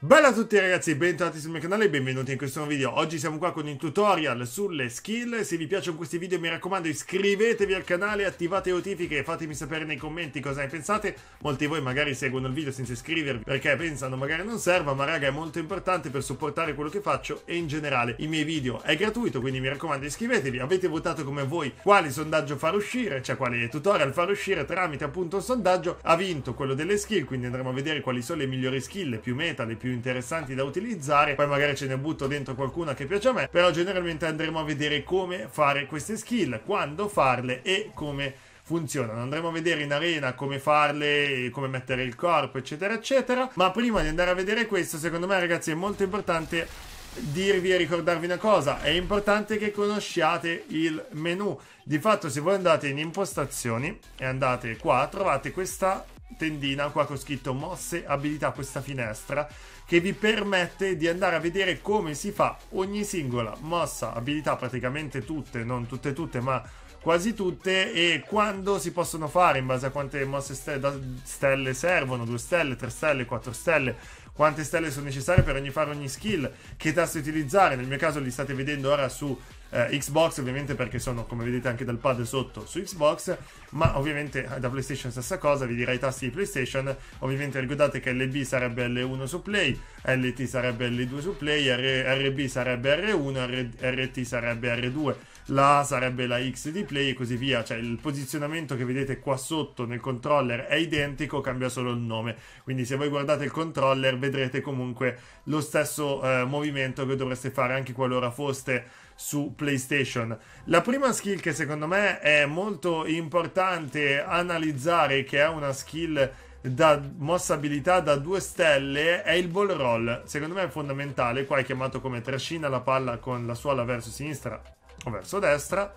Bella a tutti ragazzi, bentornati sul mio canale e benvenuti in questo nuovo video. Oggi siamo qua con il tutorial sulle skill. Se vi piacciono questi video mi raccomando iscrivetevi al canale, attivate le notifiche e fatemi sapere nei commenti cosa ne pensate. Molti di voi magari seguono il video senza iscrivervi perché pensano magari non serva, ma raga è molto importante per supportare quello che faccio e in generale i miei video. È gratuito, quindi mi raccomando iscrivetevi. Avete votato come voi quale sondaggio far uscire, cioè quale tutorial far uscire tramite appunto un sondaggio. Ha vinto quello delle skill, quindi andremo a vedere quali sono le migliori skill, le più meta, le più più interessanti da utilizzare, poi magari ce ne butto dentro qualcuna che piace a me, però generalmente andremo a vedere come fare queste skill, quando farle e come funzionano. Andremo a vedere in arena come farle, come mettere il corpo, eccetera, eccetera. Ma prima di andare a vedere questo, secondo me, ragazzi, è molto importante dirvi e ricordarvi una cosa: è importante che conosciate il menu. Di fatto, se voi andate in impostazioni e andate qua, trovate questa tendina qua con scritto mosse abilità questa finestra che vi permette di andare a vedere come si fa ogni singola mossa abilità praticamente tutte non tutte tutte ma quasi tutte e quando si possono fare in base a quante mosse stelle, stelle servono 2 stelle 3 stelle 4 stelle quante stelle sono necessarie per ogni fare ogni skill, che tasto utilizzare, nel mio caso li state vedendo ora su eh, Xbox, ovviamente perché sono, come vedete anche dal pad sotto, su Xbox, ma ovviamente eh, da PlayStation stessa cosa, vi dirà i tasti di PlayStation, ovviamente ricordate che LB sarebbe L1 su Play, LT sarebbe L2 su Play, R, RB sarebbe R1, R, RT sarebbe R2 la A sarebbe la X di play e così via, cioè il posizionamento che vedete qua sotto nel controller è identico, cambia solo il nome, quindi se voi guardate il controller vedrete comunque lo stesso eh, movimento che dovreste fare anche qualora foste su PlayStation. La prima skill che secondo me è molto importante analizzare, che è una skill da mossa abilità da due stelle è il ball roll. Secondo me è fondamentale. Qua è chiamato come trascina la palla con la suola verso sinistra o verso destra.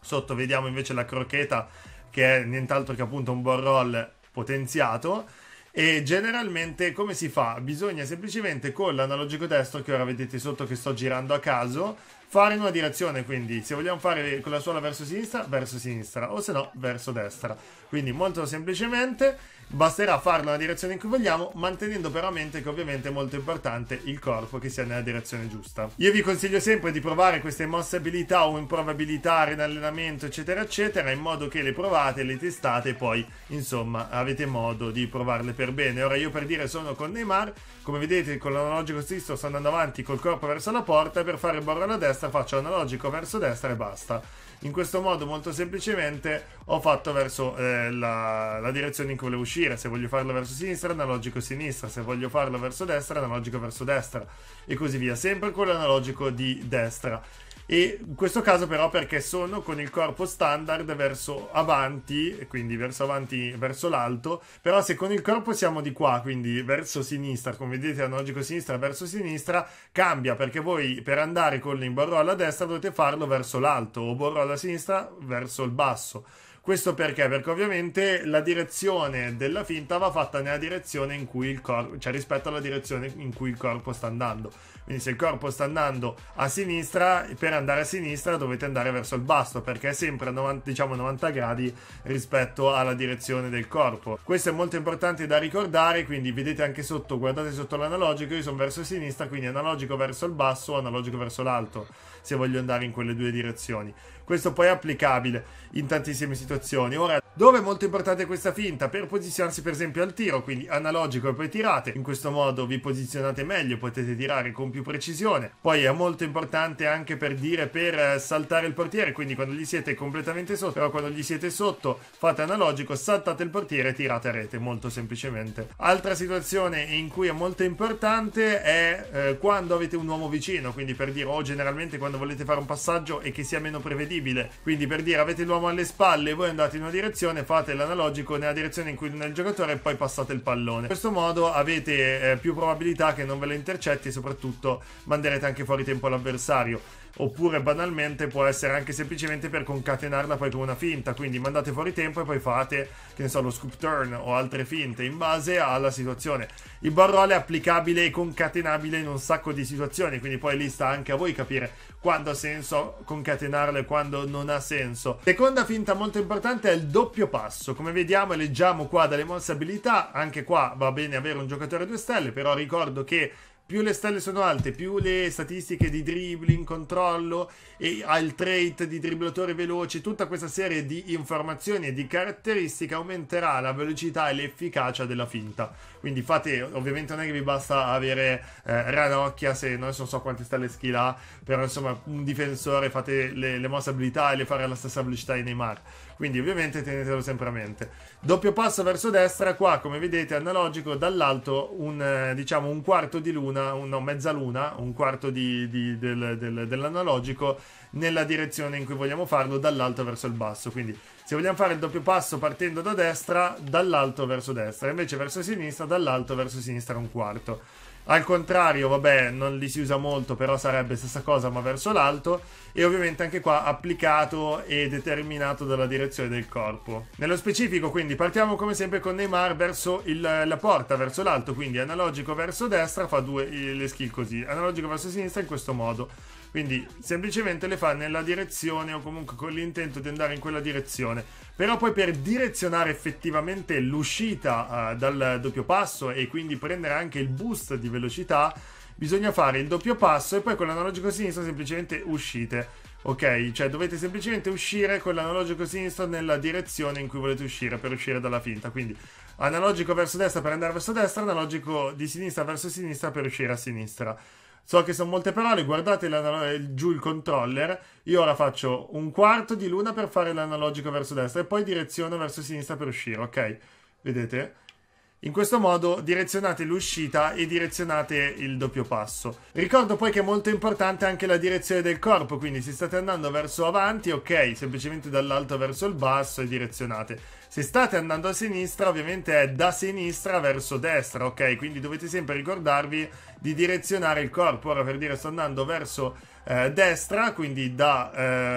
Sotto vediamo invece la crocchetta che è nient'altro che appunto un ball roll potenziato. E generalmente come si fa? Bisogna semplicemente con l'analogico destro che ora vedete sotto che sto girando a caso fare in una direzione, quindi se vogliamo fare con la suola verso sinistra, verso sinistra, o se no verso destra. Quindi molto semplicemente basterà farlo nella direzione in cui vogliamo, mantenendo però a mente che ovviamente è molto importante il corpo che sia nella direzione giusta. Io vi consiglio sempre di provare queste mosse abilità o improbabilità in allenamento, eccetera, eccetera, in modo che le provate, le testate e poi, insomma, avete modo di provarle per bene. Ora io per dire sono con Neymar, come vedete con l'analogico sinistro sto andando avanti col corpo verso la porta per fare il borro alla destra destra faccio analogico verso destra e basta. In questo modo molto semplicemente ho fatto verso eh, la, la, direzione in cui volevo uscire, se voglio farlo verso sinistra analogico sinistra, se voglio farlo verso destra analogico verso destra e così via, sempre con l'analogico di destra e in questo caso però perché sono con il corpo standard verso avanti, quindi verso avanti verso l'alto, però se con il corpo siamo di qua, quindi verso sinistra, come vedete analogico sinistra verso sinistra, cambia perché voi per andare con l'imborrò alla destra dovete farlo verso l'alto o borro alla sinistra verso il basso questo perché? Perché ovviamente la direzione della finta va fatta nella direzione in cui il corpo, cioè rispetto alla direzione in cui il corpo sta andando. Quindi se il corpo sta andando a sinistra, per andare a sinistra dovete andare verso il basso, perché è sempre a 90, diciamo 90 gradi rispetto alla direzione del corpo. Questo è molto importante da ricordare, quindi vedete anche sotto, guardate sotto l'analogico, io sono verso sinistra, quindi analogico verso il basso, analogico verso l'alto se voglio andare in quelle due direzioni. Questo poi è applicabile in tantissime situazioni. Ora, dove è molto importante questa finta? Per posizionarsi per esempio al tiro, quindi analogico e poi tirate. In questo modo vi posizionate meglio, potete tirare con più precisione. Poi è molto importante anche per dire per eh, saltare il portiere, quindi quando gli siete completamente sotto, però quando gli siete sotto fate analogico, saltate il portiere e tirate a rete, molto semplicemente. Altra situazione in cui è molto importante è eh, quando avete un uomo vicino, quindi per dire o generalmente quando quando volete fare un passaggio e che sia meno prevedibile. Quindi per dire avete l'uomo alle spalle voi andate in una direzione, fate l'analogico nella direzione in cui non è il giocatore e poi passate il pallone. In questo modo avete eh, più probabilità che non ve lo intercetti e soprattutto manderete anche fuori tempo l'avversario oppure banalmente può essere anche semplicemente per concatenarla poi con una finta, quindi mandate fuori tempo e poi fate, che ne so, lo scoop turn o altre finte in base alla situazione. Il barrole è applicabile e concatenabile in un sacco di situazioni, quindi poi lì sta anche a voi capire quando ha senso concatenarlo e quando non ha senso. Seconda finta molto importante è il doppio passo, come vediamo e leggiamo qua dalle mosse abilità, anche qua va bene avere un giocatore a due stelle, però ricordo che più le stelle sono alte, più le statistiche di dribbling, controllo e ha il trait di dribblatore veloce, tutta questa serie di informazioni e di caratteristiche aumenterà la velocità e l'efficacia della finta. Quindi fate, ovviamente non è che vi basta avere eh, Ranocchia se non so quante stelle skill ha, però insomma un difensore fate le, le mosse abilità e le fare alla stessa velocità di Neymar. Quindi ovviamente tenetelo sempre a mente. Doppio passo verso destra, qua come vedete analogico dall'alto un, eh, diciamo, un quarto di luna, un, no mezzaluna, un quarto di, di, del, del, dell'analogico nella direzione in cui vogliamo farlo, dall'alto verso il basso. Quindi se vogliamo fare il doppio passo partendo da destra, dall'alto verso destra, invece verso sinistra, dall'alto verso sinistra un quarto. Al contrario, vabbè, non li si usa molto, però sarebbe stessa cosa, ma verso l'alto. E ovviamente anche qua applicato e determinato dalla direzione del corpo. Nello specifico, quindi, partiamo come sempre con Neymar verso il, la porta, verso l'alto. Quindi analogico verso destra fa due eh, le skill così, analogico verso sinistra in questo modo. Quindi semplicemente le fa nella direzione o comunque con l'intento di andare in quella direzione. Però poi per direzionare effettivamente l'uscita uh, dal doppio passo e quindi prendere anche il boost di velocità, bisogna fare il doppio passo e poi con l'analogico sinistro semplicemente uscite. Ok, cioè dovete semplicemente uscire con l'analogico sinistro nella direzione in cui volete uscire per uscire dalla finta. Quindi analogico verso destra per andare verso destra, analogico di sinistra verso sinistra per uscire a sinistra. So che sono molte parole, guardate giù il controller. Io ora faccio un quarto di luna per fare l'analogico verso destra e poi direziono verso sinistra per uscire, ok? Vedete? In questo modo direzionate l'uscita e direzionate il doppio passo. Ricordo poi che è molto importante anche la direzione del corpo, quindi se state andando verso avanti, ok, semplicemente dall'alto verso il basso e direzionate. Se state andando a sinistra, ovviamente è da sinistra verso destra, ok? Quindi dovete sempre ricordarvi di direzionare il corpo. Ora per dire sto andando verso eh, destra, quindi da,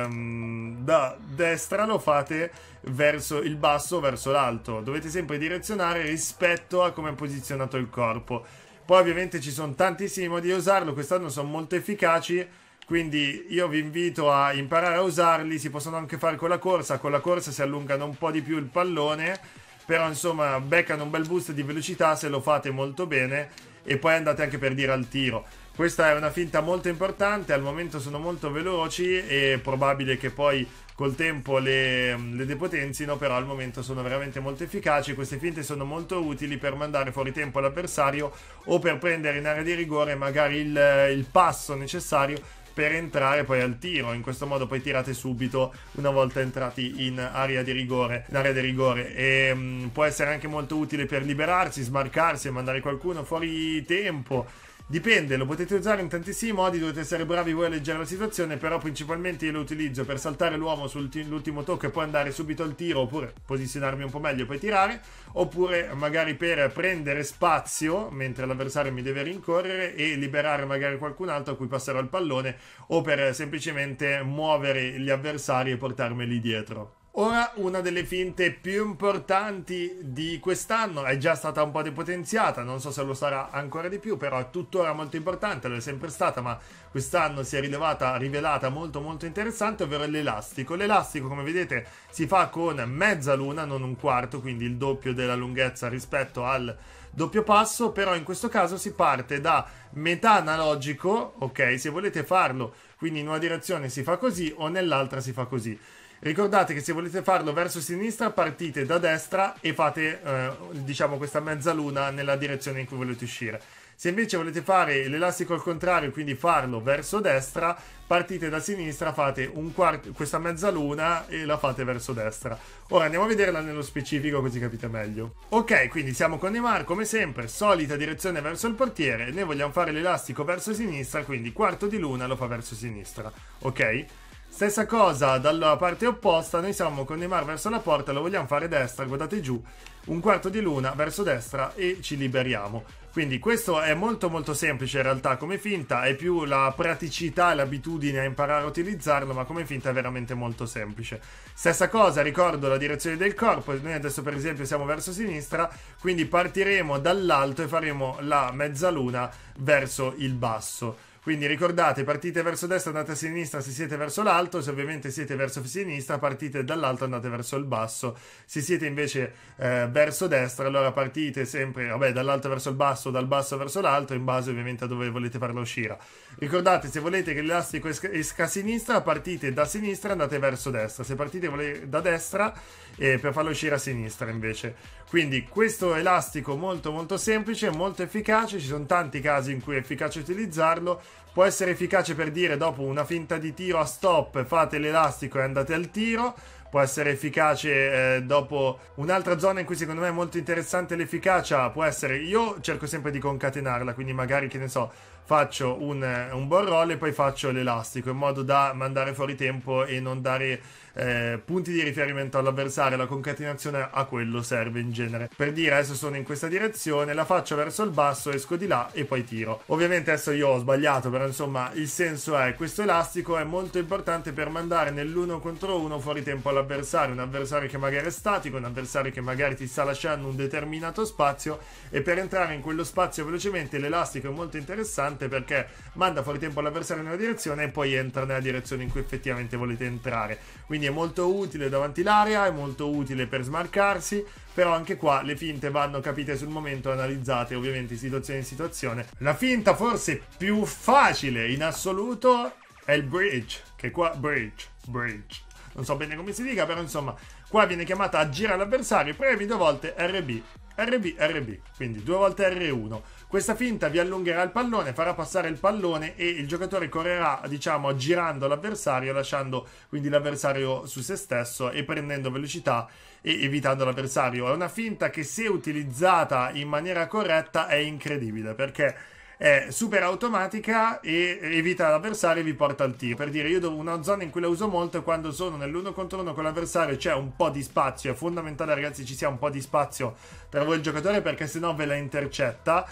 ehm, da destra lo fate verso il basso, verso l'alto. Dovete sempre direzionare rispetto a come è posizionato il corpo. Poi ovviamente ci sono tantissimi modi di usarlo, quest'anno sono molto efficaci, quindi io vi invito a imparare a usarli, si possono anche fare con la corsa, con la corsa si allungano un po' di più il pallone, però insomma beccano un bel boost di velocità se lo fate molto bene e poi andate anche per dire al tiro. Questa è una finta molto importante, al momento sono molto veloci e probabile che poi col tempo le, le depotenzino, però al momento sono veramente molto efficaci. Queste finte sono molto utili per mandare fuori tempo l'avversario o per prendere in area di rigore magari il, il passo necessario per entrare poi al tiro. In questo modo poi tirate subito una volta entrati in area di rigore. In area di rigore e, um, può essere anche molto utile per liberarsi, smarcarsi e mandare qualcuno fuori tempo. Dipende, lo potete usare in tantissimi modi, dovete essere bravi voi a leggere la situazione, però principalmente io lo utilizzo per saltare l'uomo sull'ultimo tocco e poi andare subito al tiro, oppure posizionarmi un po' meglio e poi tirare, oppure magari per prendere spazio mentre l'avversario mi deve rincorrere e liberare magari qualcun altro a cui passerò il pallone, o per semplicemente muovere gli avversari e portarmeli dietro. Ora una delle finte più importanti di quest'anno è già stata un po' depotenziata, non so se lo sarà ancora di più, però è tuttora molto importante, lo è sempre stata, ma quest'anno si è rilevata, rivelata molto molto interessante, ovvero l'elastico. L'elastico, come vedete, si fa con mezza luna, non un quarto, quindi il doppio della lunghezza rispetto al doppio passo, però in questo caso si parte da metà analogico, ok? Se volete farlo, quindi in una direzione si fa così o nell'altra si fa così. Ricordate che se volete farlo verso sinistra partite da destra e fate eh, diciamo questa mezzaluna nella direzione in cui volete uscire. Se invece volete fare l'elastico al contrario, quindi farlo verso destra, partite da sinistra, fate quarto, questa mezzaluna e la fate verso destra. Ora andiamo a vederla nello specifico così capite meglio. Ok, quindi siamo con Neymar, come sempre, solita direzione verso il portiere, noi vogliamo fare l'elastico verso sinistra, quindi quarto di luna lo fa verso sinistra, ok? Stessa cosa dalla parte opposta, noi siamo con Neymar verso la porta, lo vogliamo fare destra, guardate giù, un quarto di luna verso destra e ci liberiamo. Quindi questo è molto molto semplice in realtà come finta, è più la praticità e l'abitudine a imparare a utilizzarlo, ma come finta è veramente molto semplice. Stessa cosa, ricordo la direzione del corpo, noi adesso per esempio siamo verso sinistra, quindi partiremo dall'alto e faremo la mezzaluna verso il basso. Quindi ricordate, partite verso destra, andate a sinistra se siete verso l'alto, se ovviamente siete verso sinistra, partite dall'alto, andate verso il basso. Se siete invece eh, verso destra, allora partite sempre vabbè, dall'alto verso il basso, dal basso verso l'alto, in base ovviamente a dove volete farla uscire. Ricordate, se volete che l'elastico esca a sinistra, partite da sinistra, andate verso destra. Se partite da destra, eh, per farla uscire a sinistra invece. Quindi questo elastico molto molto semplice, molto efficace, ci sono tanti casi in cui è efficace utilizzarlo Può essere efficace per dire dopo una finta di tiro a stop fate l'elastico e andate al tiro. Può essere efficace eh, dopo un'altra zona in cui secondo me è molto interessante l'efficacia. Può essere, io cerco sempre di concatenarla, quindi magari che ne so, faccio un, un, buon roll e poi faccio l'elastico in modo da mandare fuori tempo e non dare eh, punti di riferimento all'avversario. La concatenazione a quello serve in genere. Per dire adesso sono in questa direzione, la faccio verso il basso, esco di là e poi tiro. Ovviamente adesso io ho sbagliato, però insomma il senso è questo elastico è molto importante per mandare nell'uno contro uno fuori tempo all'avversario, un avversario che magari è statico, un avversario che magari ti sta lasciando un determinato spazio e per entrare in quello spazio velocemente l'elastico è molto interessante importante perché manda fuori tempo l'avversario nella direzione e poi entra nella direzione in cui effettivamente volete entrare. Quindi è molto utile davanti l'area, è molto utile per smarcarsi, però anche qua le finte vanno capite sul momento, analizzate ovviamente situazione in situazione. La finta forse più facile in assoluto è il bridge, che qua bridge, bridge. Non so bene come si dica, però insomma, qua viene chiamata a girare l'avversario, premi due volte RB, RB, RB, quindi due volte R1. Questa finta vi allungherà il pallone, farà passare il pallone e il giocatore correrà, diciamo, girando l'avversario, lasciando quindi l'avversario su se stesso e prendendo velocità e evitando l'avversario. È una finta che se utilizzata in maniera corretta è incredibile perché è super automatica e evita l'avversario e vi porta al tiro. Per dire, io una zona in cui la uso molto è quando sono nell'uno contro uno con l'avversario, c'è un po' di spazio. È fondamentale, ragazzi, ci sia un po' di spazio tra voi e il giocatore perché se no ve la intercetta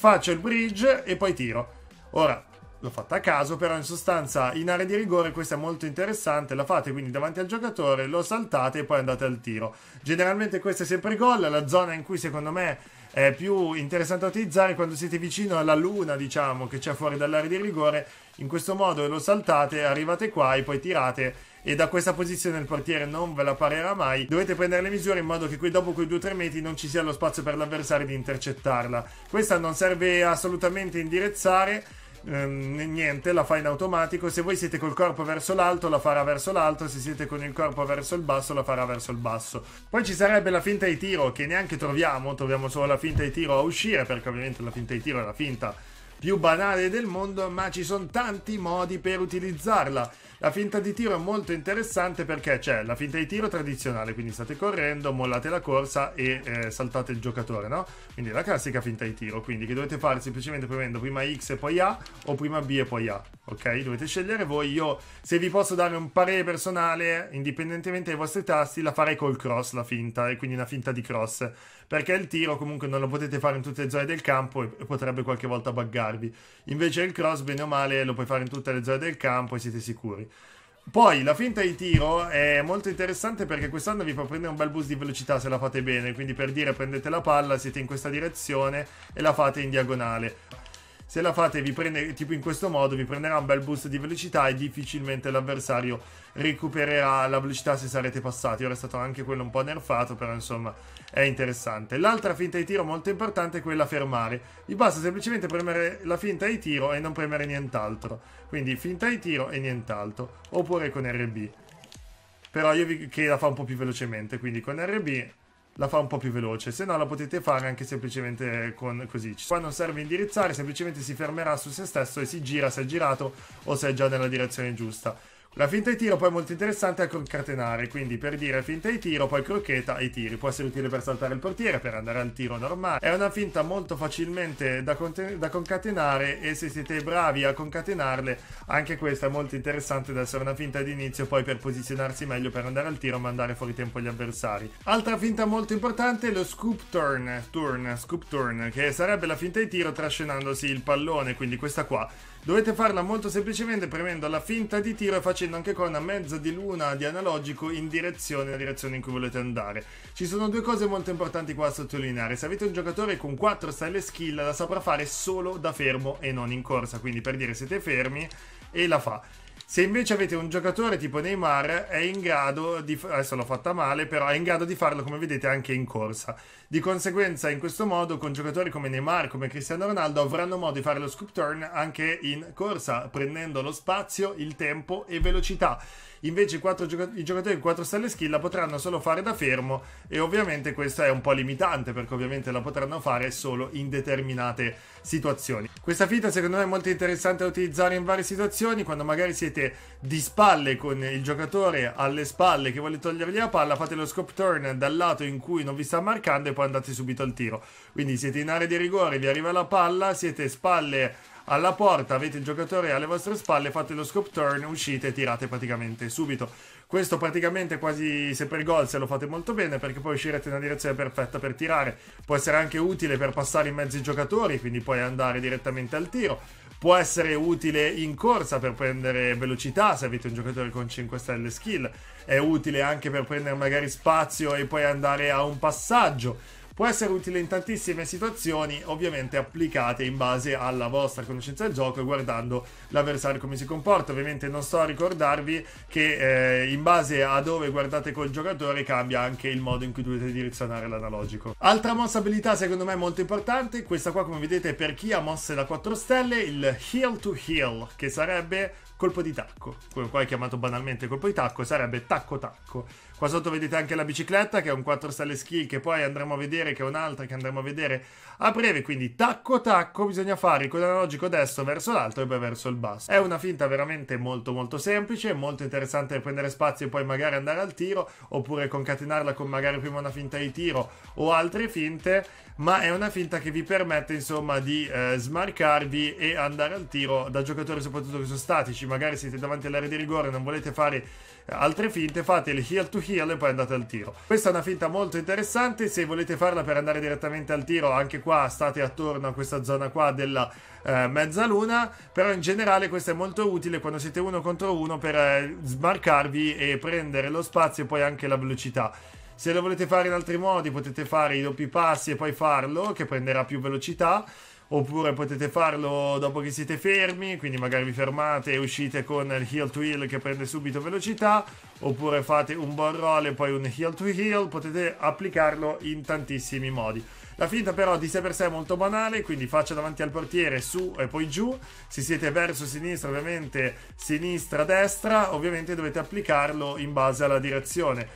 faccio il bridge e poi tiro. Ora, l'ho fatta a caso, però in sostanza in area di rigore questa è molto interessante, la fate quindi davanti al giocatore, lo saltate e poi andate al tiro. Generalmente questa è sempre gol, la zona in cui secondo me è più interessante utilizzare quando siete vicino alla luna, diciamo, che c'è fuori dall'area di rigore. In questo modo lo saltate, arrivate qua e poi tirate e da questa posizione il portiere non ve la parerà mai. Dovete prendere le misure in modo che qui dopo quei 2-3 metri non ci sia lo spazio per l'avversario di intercettarla. Questa non serve assolutamente a indirizzare ehm, niente, la fa in automatico. Se voi siete col corpo verso l'alto, la farà verso l'alto. Se siete con il corpo verso il basso, la farà verso il basso. Poi ci sarebbe la finta di tiro, che neanche troviamo. Troviamo solo la finta di tiro a uscire, perché ovviamente la finta di tiro è la finta più banale del mondo, ma ci sono tanti modi per utilizzarla. La finta di tiro è molto interessante perché c'è la finta di tiro tradizionale, quindi state correndo, mollate la corsa e eh, saltate il giocatore, no? Quindi la classica finta di tiro, quindi che dovete fare semplicemente premendo prima X e poi A o prima B e poi A, ok? Dovete scegliere voi, io se vi posso dare un parere personale, indipendentemente dai vostri tasti, la farei col cross la finta, e quindi una finta di cross perché il tiro comunque non lo potete fare in tutte le zone del campo e, potrebbe qualche volta buggarvi. Invece il cross, bene o male, lo puoi fare in tutte le zone del campo e siete sicuri. Poi la finta di tiro è molto interessante perché quest'anno vi fa prendere un bel boost di velocità se la fate bene, quindi per dire prendete la palla, siete in questa direzione e la fate in diagonale. Se la fate prende, tipo in questo modo, vi prenderà un bel boost di velocità e difficilmente l'avversario recupererà la velocità se sarete passati. Ora è stato anche quello un po' nerfato, però insomma è interessante. L'altra finta di tiro molto importante è quella fermare. Vi basta semplicemente premere la finta di tiro e non premere nient'altro. Quindi finta di tiro e nient'altro. Oppure con RB. Però io vi, che la fa un po' più velocemente, quindi con RB la fa un po' più veloce, se no la potete fare anche semplicemente con così. Qua non serve indirizzare, semplicemente si fermerà su se stesso e si gira se è girato o se è già nella direzione giusta. La finta di tiro poi è molto interessante a concatenare, quindi per dire finta di tiro, poi crocchetta ai tiri. Può essere utile per saltare il portiere, per andare al tiro normale. È una finta molto facilmente da, da concatenare e se siete bravi a concatenarle, anche questa è molto interessante da essere una finta di inizio, poi per posizionarsi meglio, per andare al tiro, e mandare fuori tempo gli avversari. Altra finta molto importante è lo scoop turn, turn, scoop turn, che sarebbe la finta di tiro trascinandosi il pallone, quindi questa qua Dovete farla molto semplicemente premendo la finta di tiro e facendo anche qua una mezza di luna di analogico in direzione nella direzione in cui volete andare. Ci sono due cose molto importanti qua da sottolineare. Se avete un giocatore con 4 style skill la saprà fare solo da fermo e non in corsa, quindi per dire siete fermi e la fa. Se invece avete un giocatore tipo Neymar, è in grado di. Adesso l'ho fatta male, però è in grado di farlo come vedete anche in corsa. Di conseguenza, in questo modo, con giocatori come Neymar, come Cristiano Ronaldo, avranno modo di fare lo scoop turn anche in corsa, prendendo lo spazio, il tempo e velocità. Invece i, giocatori con 4 stelle skill la potranno solo fare da fermo e ovviamente questo è un po' limitante perché ovviamente la potranno fare solo in determinate situazioni. Questa fita secondo me è molto interessante da utilizzare in varie situazioni quando magari siete di spalle con il giocatore alle spalle che vuole togliergli la palla, fate lo scoop turn dal lato in cui non vi sta marcando e poi poi andate subito al tiro. Quindi siete in area di rigore, vi arriva la palla, siete spalle alla porta, avete il giocatore alle vostre spalle, fate lo scope turn, uscite e tirate praticamente subito. Questo praticamente quasi se per gol se lo fate molto bene perché poi uscirete in una direzione perfetta per tirare. Può essere anche utile per passare in mezzo ai giocatori, quindi puoi andare direttamente al tiro può essere utile in corsa per prendere velocità se avete un giocatore con 5 stelle skill, è utile anche per prendere magari spazio e poi andare a un passaggio Può essere utile in tantissime situazioni, ovviamente applicate in base alla vostra conoscenza del gioco e guardando l'avversario come si comporta. Ovviamente non sto a ricordarvi che eh, in base a dove guardate col giocatore cambia anche il modo in cui dovete direzionare l'analogico. Altra mossa abilità secondo me molto importante, questa qua come vedete è per chi ha mosse da 4 stelle, il Heal to Heal, che sarebbe colpo di tacco, quello qua è chiamato banalmente colpo di tacco, sarebbe tacco tacco. Qua sotto vedete anche la bicicletta che è un 4 stalle skill che poi andremo a vedere, che è un'altra che andremo a vedere a breve, quindi tacco tacco bisogna fare con l'analogico destro verso l'alto e poi verso il basso. È una finta veramente molto molto semplice, molto interessante per prendere spazio e poi magari andare al tiro, oppure concatenarla con magari prima una finta di tiro o altre finte, ma è una finta che vi permette insomma di eh, smarcarvi e andare al tiro da giocatori soprattutto che sono statici magari siete davanti all'area di rigore e non volete fare eh, altre finte, fate il heel to heel e poi andate al tiro. Questa è una finta molto interessante, se volete farla per andare direttamente al tiro, anche qua state attorno a questa zona qua della eh, mezzaluna, però in generale questa è molto utile quando siete uno contro uno per eh, smarcarvi e prendere lo spazio e poi anche la velocità. Se lo volete fare in altri modi potete fare i doppi passi e poi farlo, che prenderà più velocità oppure potete farlo dopo che siete fermi, quindi magari vi fermate e uscite con il heel to heel che prende subito velocità, oppure fate un buon roll e poi un heel to heel, potete applicarlo in tantissimi modi. La finta però di sé per sé è molto banale, quindi faccia davanti al portiere su e poi giù, se siete verso sinistra ovviamente sinistra-destra, ovviamente dovete applicarlo in base alla direzione,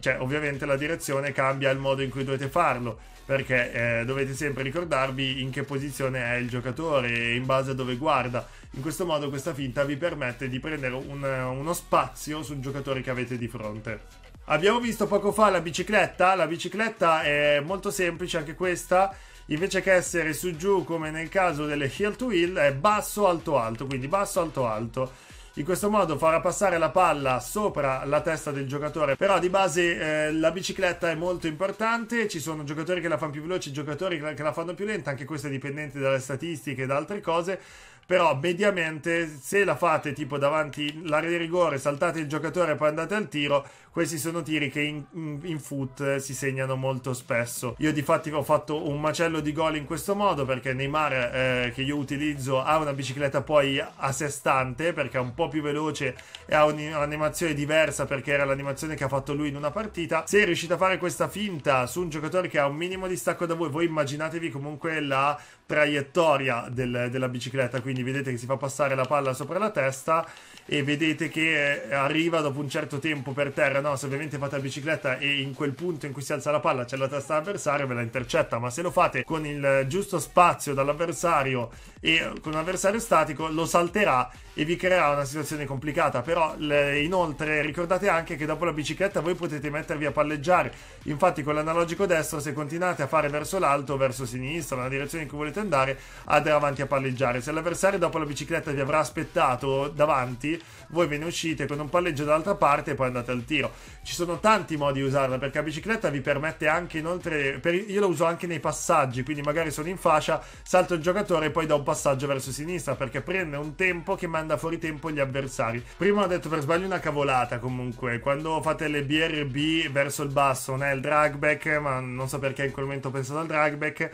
cioè ovviamente la direzione cambia il modo in cui dovete farlo perché eh, dovete sempre ricordarvi in che posizione è il giocatore e in base a dove guarda. In questo modo questa finta vi permette di prendere un, uno spazio sul giocatore che avete di fronte. Abbiamo visto poco fa la bicicletta, la bicicletta è molto semplice anche questa, invece che essere su giù come nel caso delle heel to heel è basso alto alto, quindi basso alto alto in questo modo farà passare la palla sopra la testa del giocatore però di base eh, la bicicletta è molto importante ci sono giocatori che la fanno più veloci giocatori che la fanno più lenta anche questo è dipendente dalle statistiche e da altre cose però mediamente se la fate tipo davanti l'area di rigore, saltate il giocatore e poi andate al tiro, questi sono tiri che in, in, foot eh, si segnano molto spesso. Io di fatti ho fatto un macello di gol in questo modo perché Neymar eh, che io utilizzo ha una bicicletta poi a sé stante perché è un po' più veloce e ha un'animazione diversa perché era l'animazione che ha fatto lui in una partita. Se riuscite a fare questa finta su un giocatore che ha un minimo distacco da voi, voi immaginatevi comunque la traiettoria del, della bicicletta, quindi vedete che si fa passare la palla sopra la testa e vedete che eh, arriva dopo un certo tempo per terra, no, se ovviamente fate la bicicletta e in quel punto in cui si alza la palla c'è la testa avversaria ve la intercetta, ma se lo fate con il giusto spazio dall'avversario e eh, con un avversario statico lo salterà e vi creerà una situazione complicata, però le, inoltre ricordate anche che dopo la bicicletta voi potete mettervi a palleggiare, infatti con l'analogico destro se continuate a fare verso l'alto o verso sinistra, nella direzione in cui volete andare, andrà avanti a palleggiare, se l'avversario dopo la bicicletta vi avrà aspettato davanti voi ve ne uscite con un palleggio dall'altra parte e poi andate al tiro. Ci sono tanti modi di usarla perché la bicicletta vi permette anche inoltre, per, io la uso anche nei passaggi, quindi magari sono in fascia, salto il giocatore e poi do un passaggio verso sinistra perché prende un tempo che manda fuori tempo gli avversari. Prima ho detto per sbaglio una cavolata comunque, quando fate le BRB verso il basso, non è il dragback, ma non so perché in quel momento ho pensato al dragback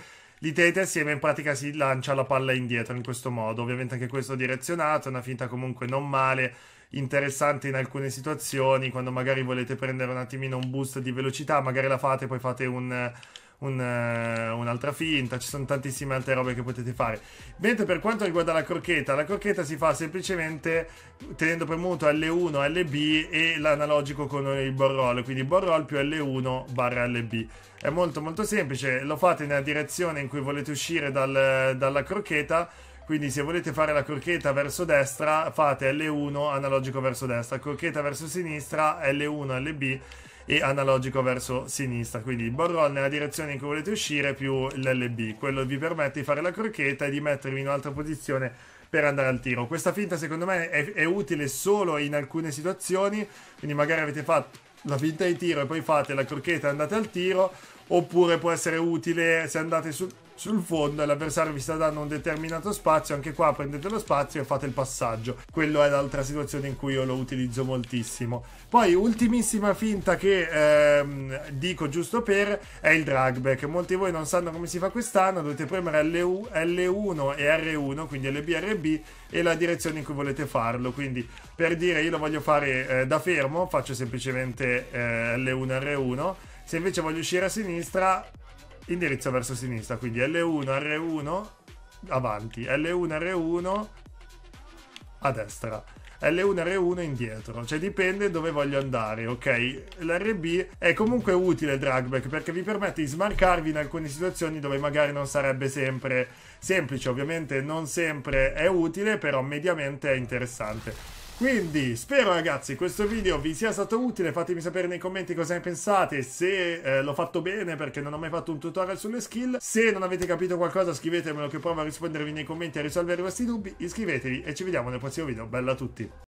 li L'Itete assieme in pratica si lancia la palla indietro in questo modo. Ovviamente anche questo direzionato, è una finta comunque non male, interessante in alcune situazioni, quando magari volete prendere un attimino un boost di velocità, magari la fate, poi fate un un, uh, un'altra finta, ci sono tantissime altre robe che potete fare. Mentre per quanto riguarda la crocchetta, la crocchetta si fa semplicemente tenendo premuto L1, LB e l'analogico con il borroll, quindi borroll più L1 barra LB. È molto molto semplice, lo fate nella direzione in cui volete uscire dal, dalla crocchetta, quindi se volete fare la crocchetta verso destra fate L1 analogico verso destra, crocchetta verso sinistra L1 LB e analogico verso sinistra. Quindi il ball nella direzione in cui volete uscire più l'LB. Quello vi permette di fare la crocchetta e di mettervi in un'altra posizione per andare al tiro. Questa finta secondo me è, è utile solo in alcune situazioni, quindi magari avete fatto la finta di tiro e poi fate la crocchetta e andate al tiro, oppure può essere utile se andate su sul fondo e l'avversario vi sta dando un determinato spazio, anche qua prendete lo spazio e fate il passaggio. Quello è l'altra situazione in cui io lo utilizzo moltissimo. Poi ultimissima finta che ehm, dico giusto per è il dragback. Molti di voi non sanno come si fa quest'anno, dovete premere L1 e R1, quindi LBRB e la direzione in cui volete farlo. Quindi per dire io lo voglio fare eh, da fermo, faccio semplicemente eh, L1 R1. Se invece voglio uscire a sinistra, indirizzo verso sinistra, quindi L1, R1, avanti, L1, R1, a destra. L1, R1 indietro, cioè dipende dove voglio andare, ok? L'RB è comunque utile il dragback perché vi permette di smarcarvi in alcune situazioni dove magari non sarebbe sempre semplice, ovviamente non sempre è utile, però mediamente è interessante. Quindi spero ragazzi questo video vi sia stato utile, fatemi sapere nei commenti cosa ne pensate, se eh, l'ho fatto bene perché non ho mai fatto un tutorial sulle skill, se non avete capito qualcosa scrivetemelo che provo a rispondervi nei commenti e a risolvere questi dubbi, iscrivetevi e ci vediamo nel prossimo video, bella a tutti!